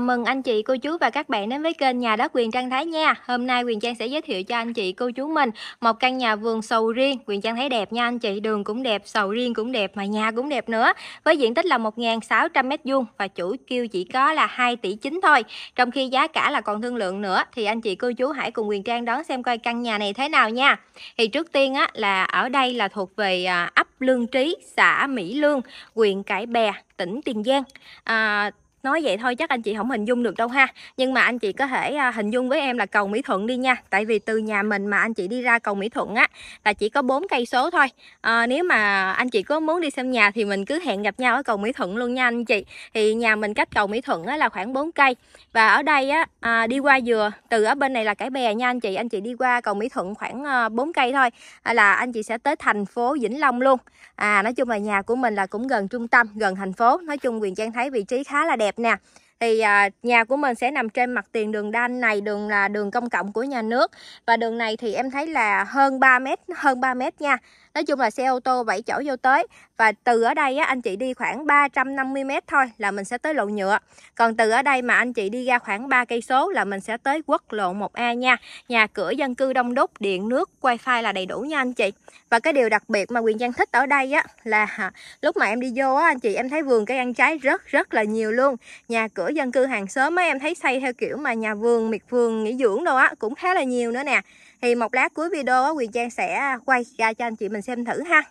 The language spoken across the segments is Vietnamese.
Chào mừng anh chị, cô chú và các bạn đến với kênh Nhà đất Quyền Trang Thái nha. Hôm nay Quyền Trang sẽ giới thiệu cho anh chị, cô chú mình một căn nhà vườn sầu riêng. Quyền Trang thấy đẹp nha anh chị, đường cũng đẹp, sầu riêng cũng đẹp mà nhà cũng đẹp nữa. Với diện tích là 1.600 m2 và chủ kêu chỉ có là 2 tỷ 9 thôi. Trong khi giá cả là còn thương lượng nữa thì anh chị, cô chú hãy cùng Quyền Trang đón xem coi căn nhà này thế nào nha. Thì trước tiên á là ở đây là thuộc về à, ấp Lương Trí, xã Mỹ Lương, huyện Cải Bè, tỉnh Tiền Giang. À, Nói vậy thôi chắc anh chị không hình dung được đâu ha Nhưng mà anh chị có thể à, hình dung với em là cầu Mỹ Thuận đi nha Tại vì từ nhà mình mà anh chị đi ra cầu Mỹ Thuận á Là chỉ có 4 cây số thôi à, Nếu mà anh chị có muốn đi xem nhà Thì mình cứ hẹn gặp nhau ở cầu Mỹ Thuận luôn nha anh chị Thì nhà mình cách cầu Mỹ Thuận á, là khoảng 4 cây Và ở đây á à, đi qua dừa Từ ở bên này là Cải Bè nha anh chị Anh chị đi qua cầu Mỹ Thuận khoảng 4 ờ, cây thôi à, Là anh chị sẽ tới thành phố Vĩnh Long luôn À nói chung là nhà của mình là cũng gần trung tâm Gần thành phố Nói chung Quyền Trang thấy vị trí khá là đẹp đẹp nè thì à, nhà của mình sẽ nằm trên mặt tiền đường đanh này đường là đường công cộng của nhà nước và đường này thì em thấy là hơn 3 mét hơn 3 mét nha Nói chung là xe ô tô 7 chỗ vô tới và từ ở đây á, anh chị đi khoảng 350 mét thôi là mình sẽ tới lộ nhựa còn từ ở đây mà anh chị đi ra khoảng 3 cây số là mình sẽ tới quốc lộ 1A nha nhà cửa dân cư đông đúc điện nước wifi là đầy đủ nha anh chị và cái điều đặc biệt mà Quyền Giang thích ở đây á là lúc mà em đi vô á anh chị em thấy vườn cây ăn trái rất rất là nhiều luôn nhà cửa dân cư hàng xóm mấy em thấy xây theo kiểu mà nhà vườn, miệt vườn, nghỉ dưỡng đâu á cũng khá là nhiều nữa nè. Thì một lát cuối video á, Quyền Trang sẽ quay ra cho anh chị mình xem thử ha.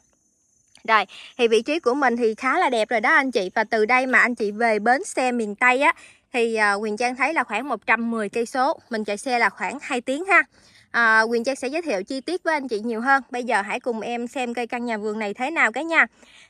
Rồi, thì vị trí của mình thì khá là đẹp rồi đó anh chị và từ đây mà anh chị về bến xe miền Tây á thì ờ, Quyền Trang thấy là khoảng 110 cây số, mình chạy xe là khoảng 2 tiếng ha à, Quyền Trang sẽ giới thiệu chi tiết với anh chị nhiều hơn Bây giờ hãy cùng em xem cây căn nhà vườn này thế nào cái nha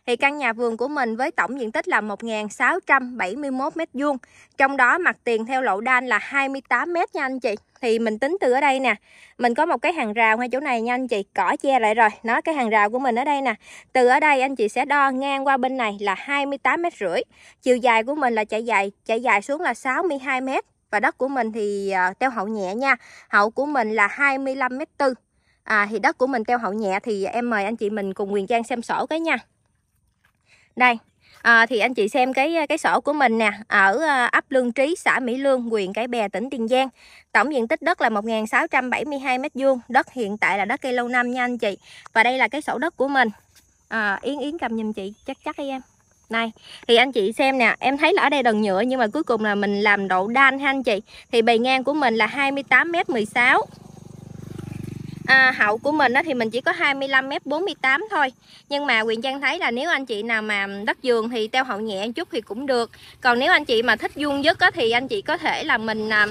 Thì căn nhà vườn của mình với tổng diện tích là 1.671m2 Trong đó mặt tiền theo lộ đan là 28m nha anh chị Thì mình tính từ ở đây nè Mình có một cái hàng rào ngay chỗ này nha anh chị Cỏ che lại rồi Nó cái hàng rào của mình ở đây nè Từ ở đây anh chị sẽ đo ngang qua bên này là 28m rưỡi Chiều dài của mình là chạy dài Chạy dài xuống là 62m và đất của mình thì à, teo hậu nhẹ nha hậu của mình là 25 m tư à, thì đất của mình teo hậu nhẹ thì em mời anh chị mình cùng Quyền Trang xem sổ cái nha đây à, thì anh chị xem cái cái sổ của mình nè ở à, ấp Lương Trí xã Mỹ Lương huyện Cái Bè tỉnh Tiền Giang tổng diện tích đất là 1.672 m2 đất hiện tại là đất cây lâu năm nha anh chị và đây là cái sổ đất của mình à, Yến Yến cầm nhìn chị chắc chắc đi em này thì anh chị xem nè em thấy là ở đây đần nhựa nhưng mà cuối cùng là mình làm độ đan ha anh chị thì bề ngang của mình là 28m16 à, hậu của mình đó thì mình chỉ có 25 m 48 thôi nhưng mà Quyền Trang thấy là nếu anh chị nào mà đất giường thì teo hậu nhẹ chút thì cũng được còn nếu anh chị mà thích vuông dứt đó, thì anh chị có thể là mình à,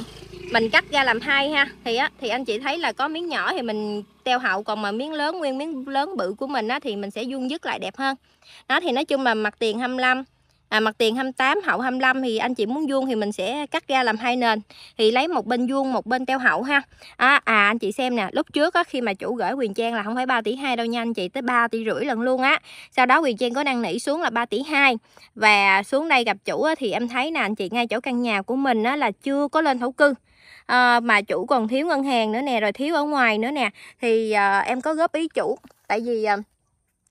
mình cắt ra làm hai ha thì á thì anh chị thấy là có miếng nhỏ thì mình teo hậu còn mà miếng lớn nguyên miếng lớn bự của mình á thì mình sẽ vuông dứt lại đẹp hơn đó thì nói chung là mặt tiền 25 à, mặt tiền 28 hậu 25 thì anh chị muốn vuông thì mình sẽ cắt ra làm hai nền thì lấy một bên vuông một bên teo hậu ha à, à anh chị xem nè lúc trước á, khi mà chủ gửi Quyền Trang là không phải 3 tỷ 2 đâu nha anh chị tới 3 tỷ rưỡi lần luôn á sau đó Quyền Trang có năn nỉ xuống là 3 tỷ 2 và xuống đây gặp chủ á, thì em thấy nè anh chị ngay chỗ căn nhà của mình á, là chưa có lên thổ cư à, mà chủ còn thiếu ngân hàng nữa nè rồi thiếu ở ngoài nữa nè thì à, em có góp ý chủ tại vì à,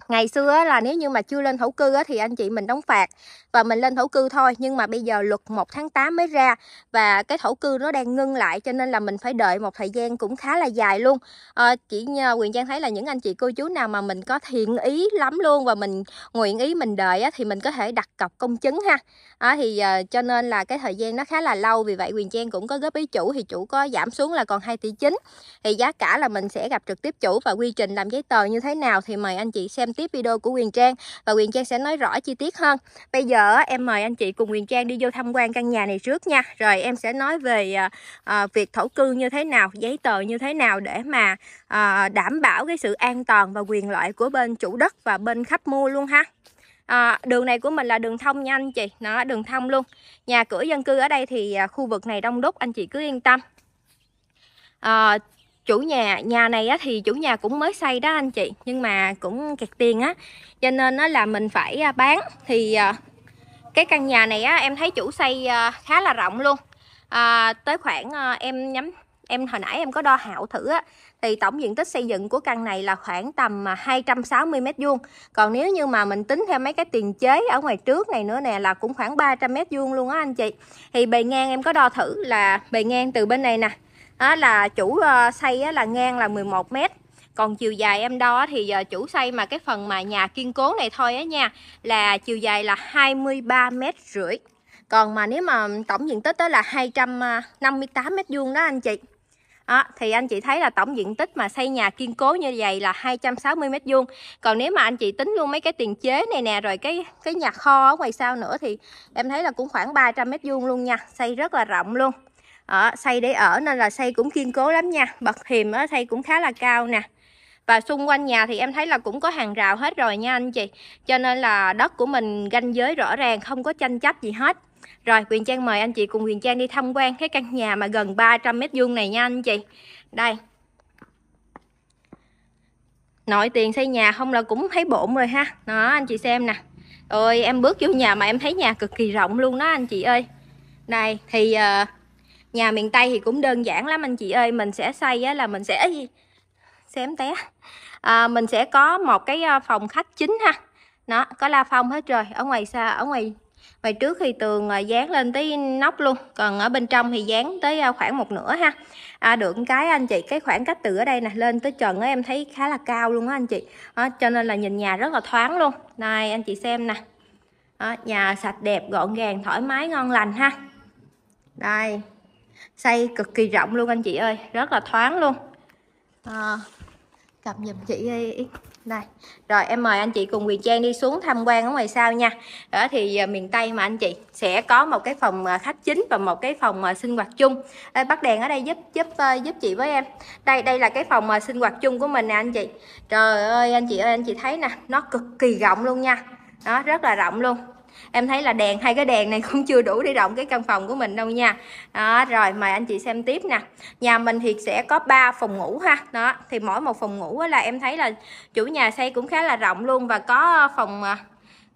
ngày xưa là nếu như mà chưa lên thổ cư thì anh chị mình đóng phạt và mình lên thổ cư thôi nhưng mà bây giờ luật 1 tháng 8 mới ra và cái thổ cư nó đang ngưng lại cho nên là mình phải đợi một thời gian cũng khá là dài luôn à, chỉ quyền trang thấy là những anh chị cô chú nào mà mình có thiện ý lắm luôn và mình nguyện ý mình đợi thì mình có thể đặt cọc công chứng ha đó thì uh, cho nên là cái thời gian nó khá là lâu vì vậy Quyền Trang cũng có góp ý chủ thì chủ có giảm xuống là còn 2 tỷ chín thì giá cả là mình sẽ gặp trực tiếp chủ và quy trình làm giấy tờ như thế nào thì mời anh chị xem tiếp video của Quyền Trang và Quyền Trang sẽ nói rõ chi tiết hơn bây giờ em mời anh chị cùng Quyền Trang đi vô tham quan căn nhà này trước nha rồi em sẽ nói về uh, uh, việc thổ cư như thế nào giấy tờ như thế nào để mà uh, đảm bảo cái sự an toàn và quyền lợi của bên chủ đất và bên khách mua luôn ha à, đường này của mình là đường thông nha anh chị nó đường thông luôn nhà cửa dân cư ở đây thì à, khu vực này đông đúc anh chị cứ yên tâm à, chủ nhà nhà này á, thì chủ nhà cũng mới xây đó anh chị nhưng mà cũng kẹt tiền á cho nên á, là mình phải à, bán thì à, cái căn nhà này á, em thấy chủ xây à, khá là rộng luôn à, tới khoảng à, em nhắm em hồi nãy em có đo hạo thử á thì tổng diện tích xây dựng của căn này là khoảng tầm 260 à, mét vuông. Còn nếu như mà mình tính theo mấy cái tiền chế ở ngoài trước này nữa nè là cũng khoảng 300 mét vuông luôn á anh chị. Thì bề ngang em có đo thử là bề ngang từ bên này nè. Đó là chủ ờ, xây là ngang là 11 mét còn chiều dài em đo thì giờ chủ xây mà cái phần mà nhà kiên cố này thôi á nha là chiều dài là 23 mét rưỡi còn mà nếu mà tổng diện tích đó là 258 à, mét vuông đó anh chị đó, ờ, thì anh chị thấy là tổng diện tích mà xây nhà kiên cố như vậy là 260 mét vuông còn nếu mà anh chị tính luôn mấy cái tiền chế này nè rồi cái cái nhà kho ở ngoài sau nữa thì em thấy là cũng khoảng 300 mét vuông luôn nha xây rất là rộng luôn ở ờ, xây để ở nên là xây cũng kiên cố lắm nha bậc thềm á xây cũng khá là cao nè và xung quanh nhà thì em thấy là cũng có hàng rào hết rồi nha anh chị Cho nên là đất của mình ranh giới rõ ràng Không có tranh chấp gì hết rồi, Quyền Trang mời anh chị cùng Quyền Trang đi tham quan cái căn nhà mà gần 300 mét vuông này nha anh chị. Đây. Nội tiền xây nhà không là cũng thấy bộn rồi ha. Đó, anh chị xem nè. Ôi, em bước vô nhà mà em thấy nhà cực kỳ rộng luôn đó anh chị ơi. Đây, thì ờ, nhà miền Tây thì cũng đơn giản lắm anh chị ơi. Mình sẽ xây là mình sẽ... Xém té. À, mình sẽ có một cái ờ, phòng khách chính ha. Nó có la phong hết rồi. Ở ngoài xa, ở ngoài Vậy trước thì tường à, dán lên tới nóc luôn còn ở bên trong thì dán tới à, khoảng một nửa ha à, được cái anh chị cái khoảng cách từ ở đây nè lên tới trần á em thấy khá là cao luôn á anh chị à, cho nên là nhìn nhà rất là thoáng luôn này anh chị xem nè à, nhà sạch đẹp gọn gàng thoải mái ngon lành ha đây xây cực kỳ rộng luôn anh chị ơi rất là thoáng luôn à, ờ, cầm giùm chị ý đây rồi em mời anh chị cùng quyền Trang đi xuống tham quan ở ngoài sau nha đó thì à, miền Tây mà anh chị sẽ có một cái phòng à, khách chính và một cái phòng à, sinh hoạt chung đây, bắt đèn ở đây giúp giúp giúp chị với em đây đây là cái phòng sinh hoạt chung của mình nè anh chị trời ơi anh chị ơi anh chị thấy nè nó cực kỳ rộng luôn nha nó rất là rộng luôn em thấy là đèn hai cái đèn này cũng chưa đủ để rộng cái căn phòng của mình đâu nha đó rồi mời anh chị xem tiếp nè nhà mình thì sẽ có 3 phòng ngủ ha đó thì mỗi một phòng ngủ là em thấy là chủ nhà xây cũng khá là rộng luôn và có ờ, phòng ờ,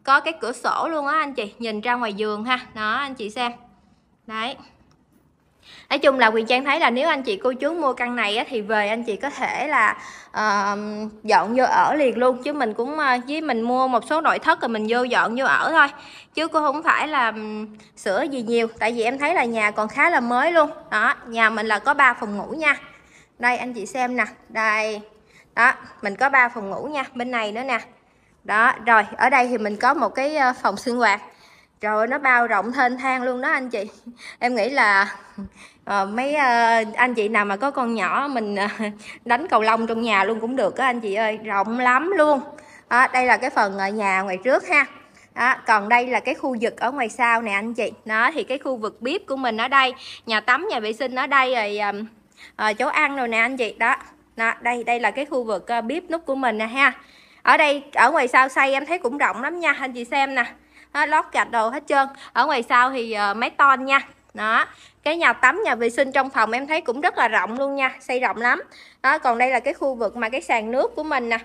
có cái cửa sổ luôn á anh chị nhìn ra ngoài giường ha đó anh chị xem đấy nói chung là Quỳnh Trang thấy là nếu anh chị cô chú mua căn này á, thì về anh chị có thể là uh, dọn vô ở liền luôn chứ mình cũng uh, với mình mua một số nội thất rồi mình vô dọn vô ở thôi chứ cô không phải là um, sửa gì nhiều tại vì em thấy là nhà còn khá là mới luôn đó nhà mình là có 3 phòng ngủ nha đây anh chị xem nè đây đó mình có 3 phòng ngủ nha bên này nữa nè đó rồi ở đây thì mình có một cái ờ, phòng sinh hoạt trời ơi, nó bao rộng thênh thang luôn đó anh chị em nghĩ là uh, mấy uh, anh chị nào mà có con nhỏ mình uh, đánh cầu lông trong nhà luôn cũng được á anh chị ơi rộng lắm luôn đó, đây là cái phần nhà ngoài trước ha đó, còn đây là cái khu vực ở ngoài sau nè anh chị đó thì cái khu vực bếp của mình ở đây nhà tắm nhà vệ sinh ở đây rồi um, uh, chỗ ăn rồi nè anh chị đó đó đây đây là cái khu vực uh, bếp nút của mình nè ha ở đây ở ngoài sau xây em thấy cũng rộng lắm nha anh chị xem nè lót gạch đồ hết trơn ở ngoài sau thì ờ, máy ton nha đó cái nhà tắm nhà vệ sinh trong phòng em thấy cũng rất là rộng luôn nha xây rộng lắm đó còn đây là cái khu vực mà cái sàn nước của mình nè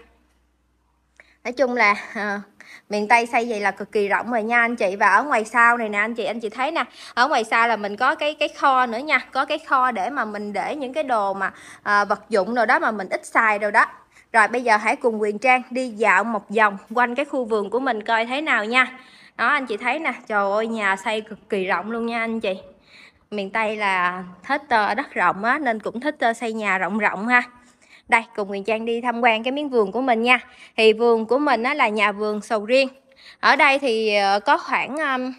nói chung là uh, miền tây xây vậy là cực kỳ rộng rồi nha anh chị và ở ngoài sau này nè anh chị anh chị thấy nè ở ngoài sau là mình có cái cái kho nữa nha có cái kho để mà mình để những cái đồ mà uh, vật dụng rồi đó mà mình ít xài rồi đó rồi bây giờ hãy cùng Quyền Trang đi dạo một vòng quanh cái khu vườn của mình coi thế nào nha đó anh chị thấy nè trời ơi nhà xây cực kỳ rộng luôn nha anh chị miền tây là thích ờ, đất rộng á nên cũng thích ờ, xây nhà rộng rộng ha đây cùng Nguyễn Trang đi tham quan cái miếng vườn của mình nha thì vườn của mình á, là nhà vườn sầu riêng ở đây thì ờ, có khoảng um,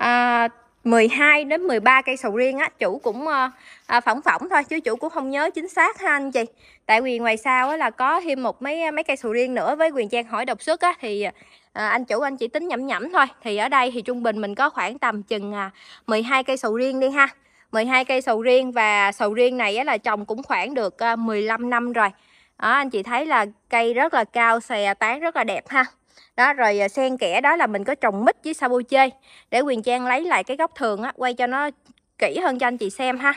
uh, 12 đến 13 cây sầu riêng á chủ cũng uh, phỏng phỏng thôi chứ chủ cũng không nhớ chính xác ha anh chị tại vì ngoài sau á, là có thêm một mấy mấy cây sầu riêng nữa với quyền trang hỏi độc xuất á thì à, anh chủ anh chỉ tính nhẩm nhẩm thôi thì ở đây thì trung bình mình có khoảng tầm chừng 12 à, cây sầu riêng đi ha 12 cây sầu riêng và sầu riêng này là trồng cũng khoảng được 15 à, năm rồi đó, anh chị thấy là cây rất là cao xè tán rất là đẹp ha đó rồi à, xen kẽ đó là mình có trồng mít với sabo chê để quyền trang lấy lại cái góc thường á quay cho nó kỹ hơn cho anh chị xem ha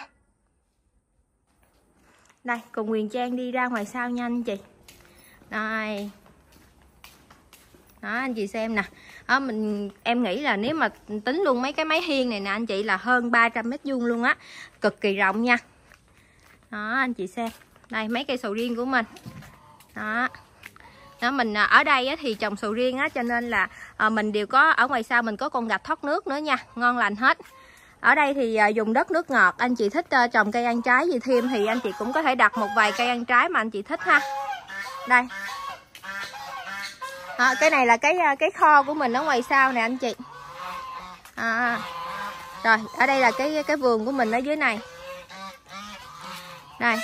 đây cùng quyền trang đi ra ngoài sau nha anh chị đây đó anh chị xem nè đó, mình em nghĩ là nếu mà tính luôn mấy cái máy hiên này nè anh chị là hơn 300 mét vuông luôn á cực kỳ rộng nha đó anh chị xem đây mấy cây sầu riêng của mình đó đó mình à, ở đây á, thì trồng sầu riêng á cho nên là à, mình đều có ở ngoài sau mình có con gạch thoát nước nữa nha ngon lành hết ở đây thì à, dùng đất nước ngọt anh chị thích à, trồng cây ăn trái gì thêm thì anh chị cũng có thể đặt một vài cây ăn trái mà anh chị thích ha đây à, cái này là cái à, cái kho của mình ở ngoài sau nè anh chị à, à, rồi ở đây là cái cái vườn của mình ở dưới này này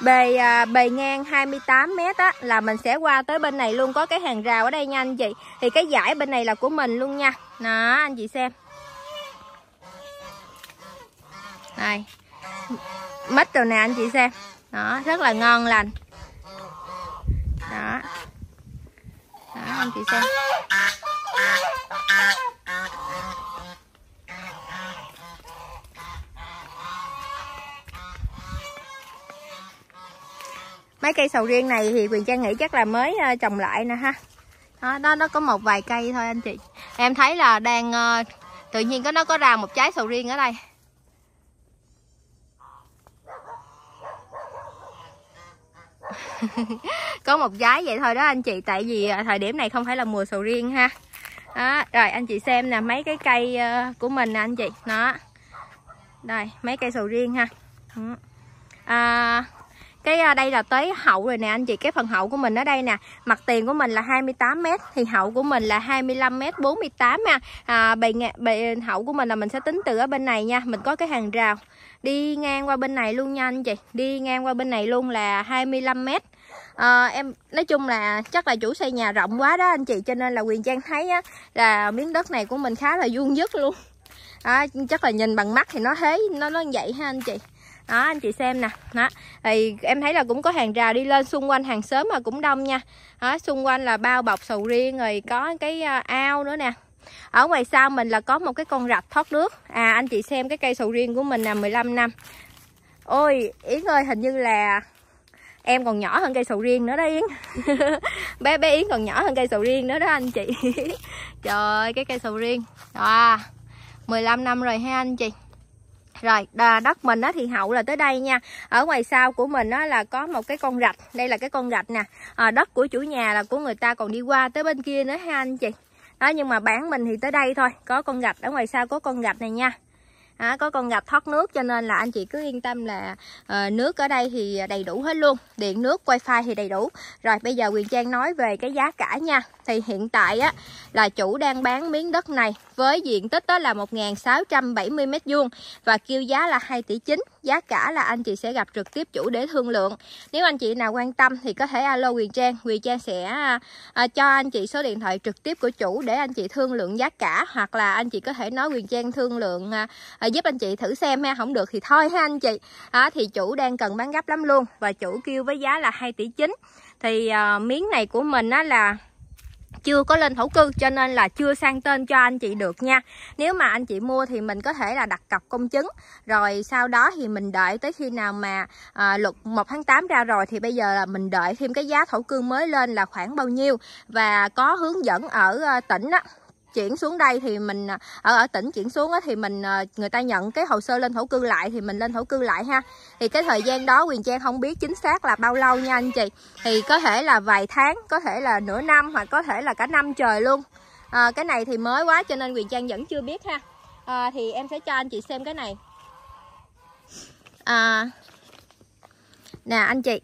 bề à, bề ngang 28 m á là mình sẽ qua tới bên này luôn có cái hàng rào ở đây nha anh chị. Thì cái giải bên này là của mình luôn nha. nè anh chị xem. này Mít rồi nè anh chị xem. Đó, rất là ngon lành. Đó. Đó, anh chị xem Mấy cây sầu riêng này thì Quyền Trang nghĩ chắc là mới ờ, trồng lại nè ha Đó, đó nó có một vài cây thôi anh chị Em thấy là đang ờ, tự nhiên có nó có ra một trái sầu riêng ở đây có một trái vậy thôi đó anh chị tại vì à, thời điểm này không phải là mùa sầu riêng ha đó, rồi anh chị xem nè mấy cái cây ờ, của mình nè anh chị nó đây mấy cây sầu riêng ha ừ. à, cái à, đây là tới hậu rồi nè anh chị cái phần hậu của mình ở đây nè mặt tiền của mình là 28 m thì hậu của mình là 25 m 48 ha à, bề, bề hậu của mình là mình sẽ tính từ ở bên này nha mình có cái hàng rào đi ngang qua bên này luôn nha anh chị đi ngang qua bên này luôn là 25 mét à, em nói chung là chắc là chủ xây nhà rộng quá đó anh chị cho nên là quyền trang thấy á, là miếng đất này của mình khá là vuông dứt luôn đó, chắc là nhìn bằng mắt thì nó thế nó nó vậy ha anh chị đó anh chị xem nè đó thì em thấy là cũng có hàng rào đi lên xung quanh hàng sớm mà cũng đông nha đó xung quanh là bao bọc sầu riêng rồi có cái ờ, ao nữa nè ở ngoài sau mình là có một cái con rạch thoát nước à anh chị xem cái cây sầu riêng của mình là 15 năm ôi yến ơi hình như là em còn nhỏ hơn cây sầu riêng nữa đó yến bé bé yến còn nhỏ hơn cây sầu riêng nữa đó anh chị trời ơi cái cây sầu riêng à 15 năm rồi ha anh chị rồi đất mình á thì hậu là tới đây nha ở ngoài sau của mình á là có một cái con rạch đây là cái con rạch nè à, đất của chủ nhà là của người ta còn đi qua tới bên kia nữa ha anh chị đó nhưng mà bán mình thì tới đây thôi có con rạch ở ngoài sau có con rạch này nha à, có con gặp thoát nước cho nên là anh chị cứ yên tâm là à, nước ở đây thì đầy đủ hết luôn điện nước wifi thì đầy đủ rồi bây giờ quyền trang nói về cái giá cả nha thì hiện tại á là chủ đang bán miếng đất này với diện tích đó là 1.670 m2 và kêu giá là 2 tỷ 9. Giá cả là anh chị sẽ gặp trực tiếp chủ để thương lượng. Nếu anh chị nào quan tâm thì có thể alo Quyền Trang, Quyền Trang sẽ à, à, cho anh chị số điện thoại trực tiếp của chủ để anh chị thương lượng giá cả hoặc là anh chị có thể nói Quyền Trang thương lượng à, giúp anh chị thử xem ha, không được thì thôi ha anh chị. À, thì chủ đang cần bán gấp lắm luôn và chủ kêu với giá là 2 tỷ 9. Thì uh, miếng này của mình á là chưa có lên thổ cư cho nên là chưa sang tên cho anh chị được nha nếu mà anh chị mua thì mình có thể là đặt cọc công chứng rồi sau đó thì mình đợi tới khi nào mà à, luật 1 tháng 8 ra rồi thì bây giờ là mình đợi thêm cái giá thổ cư mới lên là khoảng bao nhiêu và có hướng dẫn ở ờ, tỉnh á chuyển xuống đây thì mình à, ở ở tỉnh chuyển xuống á thì mình à, người ta nhận cái hồ sơ lên thổ cư lại thì mình lên thổ cư lại ha thì cái thời gian đó quyền trang không biết chính xác là bao lâu nha anh chị thì có thể là vài tháng có thể là nửa năm hoặc có thể là cả năm trời luôn à, cái này thì mới quá cho nên quyền trang vẫn chưa biết ha à, thì em sẽ cho anh chị xem cái này à, nè anh chị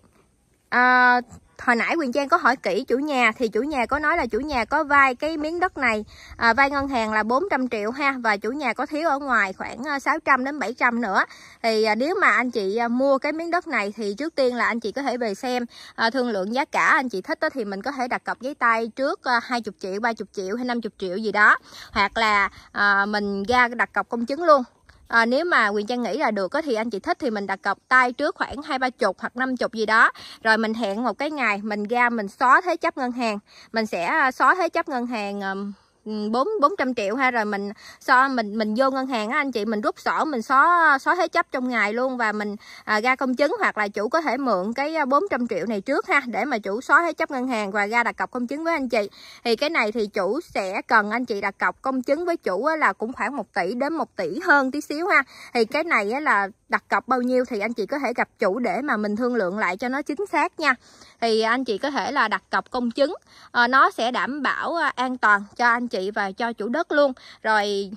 à, hồi nãy Quyền Trang có hỏi kỹ chủ nhà thì chủ nhà có nói là chủ nhà có vay cái miếng đất này à, vay ngân hàng là 400 triệu ha và chủ nhà có thiếu ở ngoài khoảng 600 à, đến 700 nữa thì à, nếu mà anh chị à, mua cái miếng đất này thì trước tiên là anh chị có thể về xem à, thương lượng giá cả anh chị thích đó thì mình có thể đặt cọc giấy tay trước 20 à, triệu 30 triệu hay 50 triệu gì đó hoặc là à, mình ra đặt cọc công chứng luôn à, nếu mà quyền trang nghĩ là được có thì anh chị thích thì mình đặt cọc tay trước khoảng hai ba chục hoặc năm chục gì đó rồi mình hẹn một cái ngày mình ra mình xóa thế chấp ngân hàng mình sẽ ờ, xóa thế chấp ngân hàng Ừ, bốn bốn trăm triệu ha rồi mình so mình mình vô ngân hàng á anh chị mình rút sổ mình xóa xóa thế chấp trong ngày luôn và mình à, ra công chứng hoặc là chủ có thể mượn cái 400 à, triệu này trước ha để mà chủ xóa thế chấp ngân hàng và ra đặt cọc công chứng với anh chị thì cái này thì chủ sẽ cần anh chị đặt cọc công chứng với chủ là cũng khoảng 1 tỷ đến 1 tỷ hơn tí xíu ha thì cái này là đặt cọc bao nhiêu thì anh chị có thể gặp chủ để mà mình thương lượng lại cho nó chính xác nha thì anh chị có thể là đặt cọc công chứng ờ, nó sẽ đảm bảo ờ, an toàn cho anh chị và cho chủ đất luôn rồi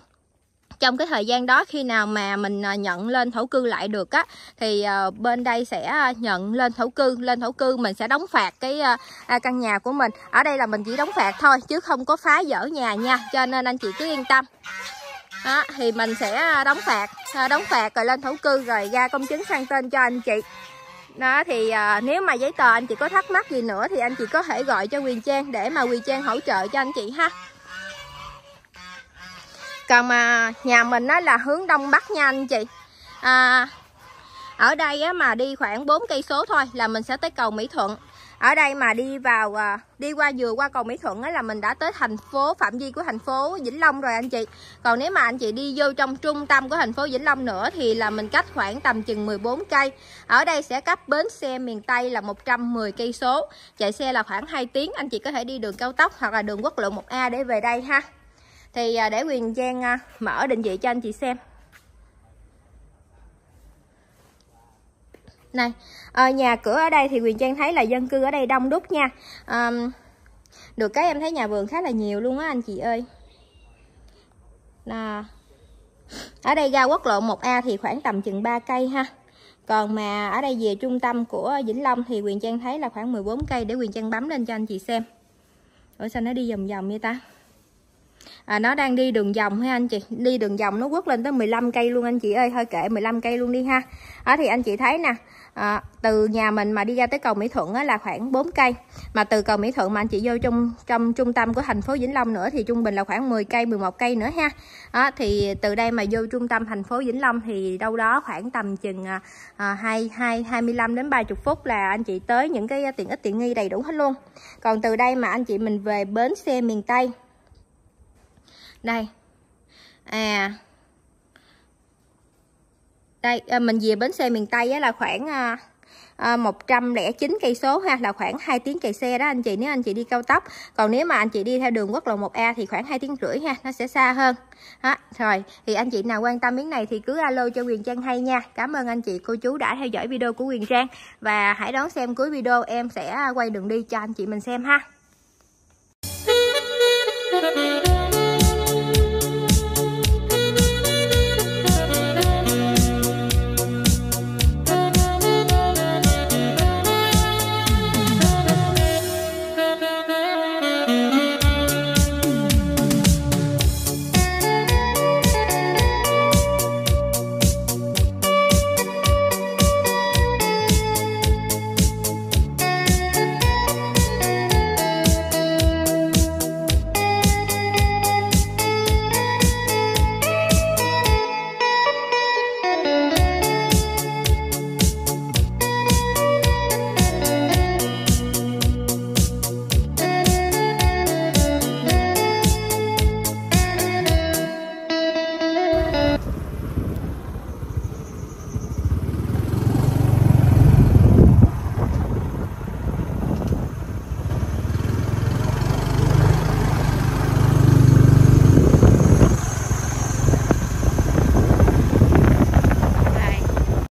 trong cái thời gian đó khi nào mà mình ờ, nhận lên thổ cư lại được á thì bên đây sẽ nhận lên thổ cư lên thổ cư mình sẽ đóng phạt cái à, căn nhà của mình ở đây là mình chỉ đóng phạt thôi chứ không có phá dỡ nhà nha cho nên anh chị cứ yên tâm đó, thì mình sẽ à, đóng phạt à, đóng phạt rồi lên thổ cư rồi ra công chứng sang tên cho anh chị đó thì à, nếu mà giấy tờ anh chị có thắc mắc gì nữa thì anh chị có thể gọi cho Quyền Trang để mà Quyền Trang hỗ trợ cho anh chị ha còn mà nhà mình á, là hướng đông bắc nha anh chị à, ở đây á, mà đi khoảng 4 cây số thôi là mình sẽ tới cầu Mỹ Thuận ở đây mà đi vào ờ, đi qua vừa qua cầu Mỹ Thuận ấy là mình đã tới thành phố phạm vi của thành phố Vĩnh Long rồi anh chị còn nếu mà anh chị đi vô trong trung tâm của thành phố Vĩnh Long nữa thì là mình cách khoảng tầm chừng 14 cây ở đây sẽ cách bến xe miền Tây là 110 cây số chạy xe là khoảng 2 tiếng anh chị có thể đi đường cao tốc hoặc là đường quốc lộ 1A để về đây ha thì ờ, để Quyền Giang ờ, mở định vị cho anh chị xem này à, nhà cửa ở đây thì Quyền Trang thấy là dân cư ở đây đông đúc nha à, được cái em thấy nhà vườn khá là nhiều luôn á anh chị ơi là ở đây ra quốc lộ 1A thì khoảng tầm chừng 3 cây ha còn mà ở đây về trung tâm của Vĩnh Long thì Quyền Trang thấy là khoảng 14 cây để Quyền Trang bấm lên cho anh chị xem Ủa sao nó đi vòng vòng vậy ta à, Nó đang đi đường vòng ha anh chị Đi đường vòng nó quất lên tới 15 cây luôn anh chị ơi Thôi kệ 15 cây luôn đi ha à, Thì anh chị thấy nè à, từ nhà mình mà đi ra tới cầu Mỹ Thuận á, là khoảng 4 cây mà từ cầu Mỹ Thuận mà anh chị vô trong trong trung tâm của thành phố Vĩnh Long nữa thì trung bình là khoảng 10 cây 11 cây nữa ha à, thì từ đây mà vô trung tâm thành phố Vĩnh Long thì đâu đó khoảng tầm chừng à, 2, 2, 25 đến 30 phút là anh chị tới những cái tiện ích tiện nghi đầy đủ hết luôn còn từ đây mà anh chị mình về bến xe miền Tây đây à đây à, mình về bến xe miền tây là khoảng À, 109 à, cây số ha là khoảng 2 tiếng chạy xe đó anh chị nếu anh chị đi cao tốc còn nếu mà anh chị đi theo đường quốc lộ 1A thì khoảng 2 tiếng rưỡi ha nó sẽ xa hơn đó. rồi thì anh chị nào quan tâm miếng này thì cứ alo cho Quyền Trang hay nha cảm ơn anh chị cô chú đã theo dõi video của Quyền Trang và hãy đón xem cuối video em sẽ à, quay đường đi cho anh chị mình xem ha